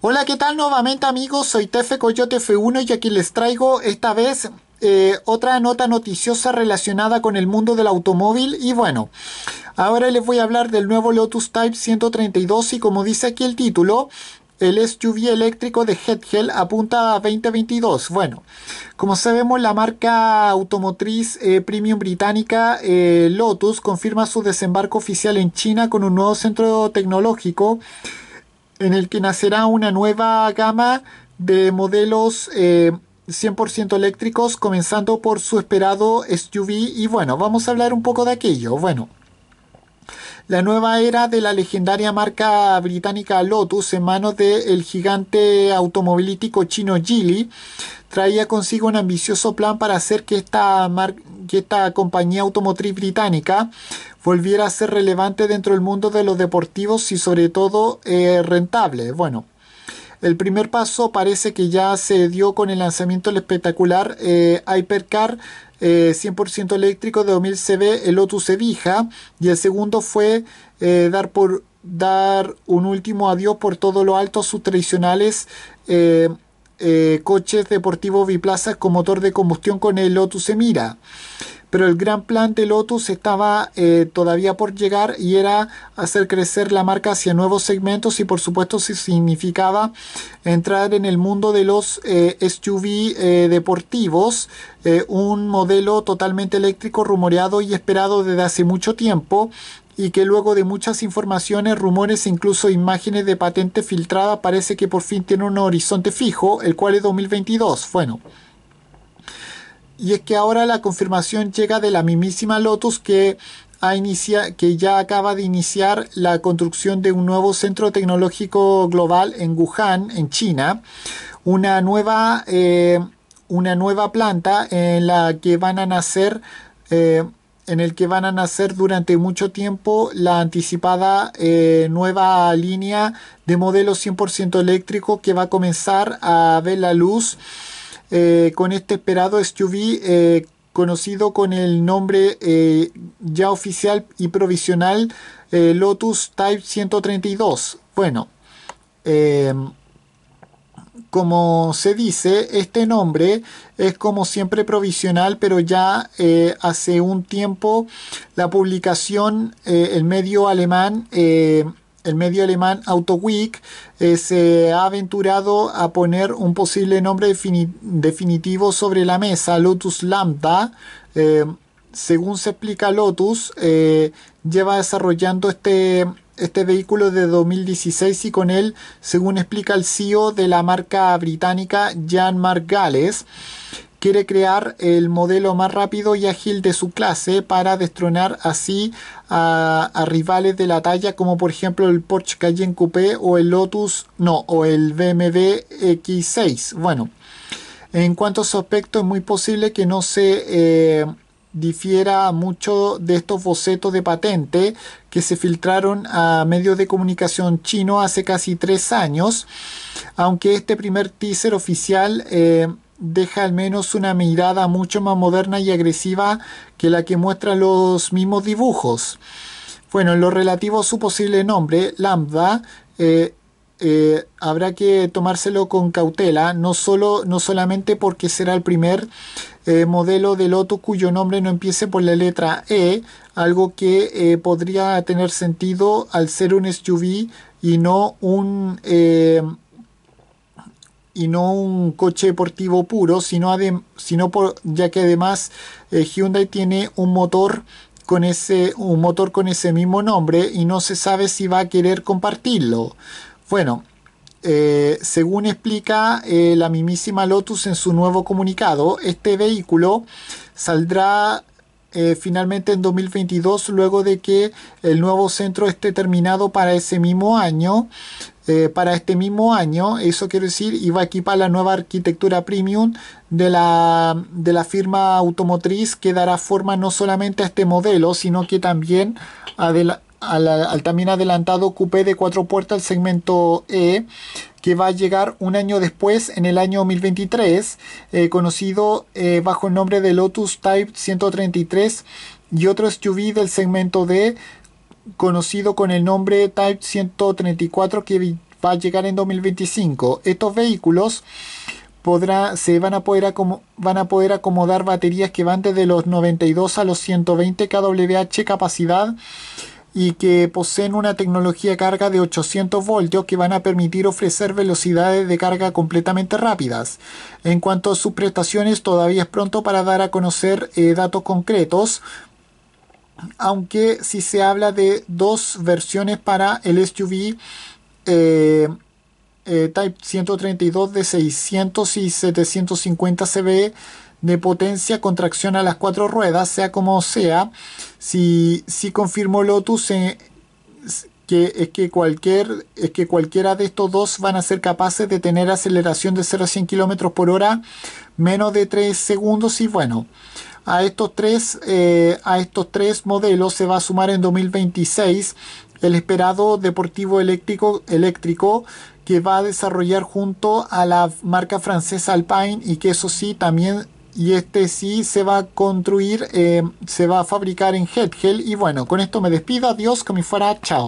Hola, ¿qué tal nuevamente amigos? Soy Tefe Coyote F1 y aquí les traigo esta vez eh, otra nota noticiosa relacionada con el mundo del automóvil y bueno, ahora les voy a hablar del nuevo Lotus Type 132 y como dice aquí el título, el SUV eléctrico de Hetzel apunta a 2022. Bueno, como sabemos, la marca automotriz eh, premium británica eh, Lotus confirma su desembarco oficial en China con un nuevo centro tecnológico en el que nacerá una nueva gama de modelos 100% eh, eléctricos, comenzando por su esperado SUV. Y bueno, vamos a hablar un poco de aquello. Bueno, la nueva era de la legendaria marca británica Lotus en manos del gigante automovilístico chino Geely traía consigo un ambicioso plan para hacer que esta, compañía automotriz británica volviera a ser relevante dentro del mundo de los deportivos y sobre todo eh, rentable. Bueno, el primer paso parece que ya se dio con el lanzamiento del espectacular eh, Hypercar 100% eh, eléctrico de 2000 CV, el Lotus Evija y el segundo fue eh, dar, por, dar un último adiós por todo lo alto a sus tradicionales eh, coches deportivos biplazas con motor de combustión con el Lotus Emira pero el gran plan de Lotus estaba eh, todavía por llegar y era hacer crecer la marca hacia nuevos segmentos y por supuesto significaba entrar en el mundo de los eh, SUV eh, deportivos, un modelo totalmente eléctrico rumoreado y esperado desde hace mucho tiempo y que luego de muchas informaciones, rumores e incluso imágenes de patente filtrada parece que por fin tiene un horizonte fijo, el cual es 2022. Bueno, y es que ahora la confirmación llega de la mismísima Lotus que, ha inicia, que ya acaba de iniciar la construcción de un nuevo centro tecnológico global en Wuhan, en China. Una nueva, eh, una nueva planta en la que van a nacer... Eh, en el que van a nacer durante mucho tiempo la anticipada eh, nueva línea de modelo 100% eléctrico que va a comenzar a ver la luz eh, con este esperado SUV eh, conocido con el nombre eh, ya oficial y provisional Lotus Type 132. Bueno, como se dice, este nombre es como siempre provisional, pero ya hace un tiempo la publicación, el medio alemán, el medio alemán Autoweek eh, se ha aventurado a poner un posible nombre definitivo sobre la mesa, Lotus Lambda. Eh, según se explica Lotus, eh, lleva desarrollando este este vehículo de 2016 y con él, según explica el CEO de la marca británica jean Mark Gales, quiere crear el modelo más rápido y ágil de su clase para destronar así a, rivales de la talla como por ejemplo el Porsche Cayenne Coupé o el Lotus, no, o el BMW X6. Bueno, en cuanto a su aspecto es muy posible que no se... Eh, difiera mucho de estos bocetos de patente que se filtraron a medios de comunicación chino hace casi tres años, aunque este primer teaser oficial eh, deja al menos una mirada mucho más moderna y agresiva que la que muestran los mismos dibujos. Bueno, en lo relativo a su posible nombre, Lambda, eh, eh, habrá que tomárselo con cautela, no, solo, no solamente porque será el primer eh, modelo de loto cuyo nombre no empiece por la letra E, algo que eh, podría tener sentido al ser un SUV y no un eh, y no un coche deportivo puro, sino, ya que además Hyundai tiene un motor con ese un motor con ese mismo nombre y no se sabe si va a querer compartirlo. Bueno, eh, según explica eh, la mismísima Lotus en su nuevo comunicado, este vehículo saldrá eh, finalmente en 2022 luego de que el nuevo centro esté terminado para ese mismo año. para este mismo año, eso quiere decir, iba a equipar la nueva arquitectura premium de la, de la firma automotriz que dará forma no solamente a este modelo, sino que también a la al, también adelantado cupé de cuatro puertas, el segmento E, que va a llegar un año después, en el año 2023, eh, conocido eh, bajo el nombre de Lotus Type 133 y otro SUV del segmento D, conocido con el nombre Type 134, que va a llegar en 2025. Estos vehículos podrá, se van a, poder van a poder acomodar baterías que van desde los 92 a los 120 kWh capacidad y que poseen una tecnología de carga de 800 voltios que van a permitir ofrecer velocidades de carga completamente rápidas. En cuanto a sus prestaciones, todavía es pronto para dar a conocer eh, datos concretos, aunque si se habla de dos versiones para el SUV eh, eh, Type 132 de 600 y 750 CV de potencia, contracción a las cuatro ruedas, sea como sea. Si, si confirmó Lotus eh, que es que, cualquier, es que cualquiera de estos dos van a ser capaces de tener aceleración de 0 a 100 km por hora menos de 3 segundos y bueno. A estos, tres, eh, a estos tres modelos se va a sumar en 2026 el esperado deportivo eléctrico, eléctrico que va a desarrollar junto a la marca francesa Alpine y que eso sí también y este sí se va a construir, eh, se va a fabricar en Headhell. Y bueno, con esto me despido, adiós, que me fuera, chao.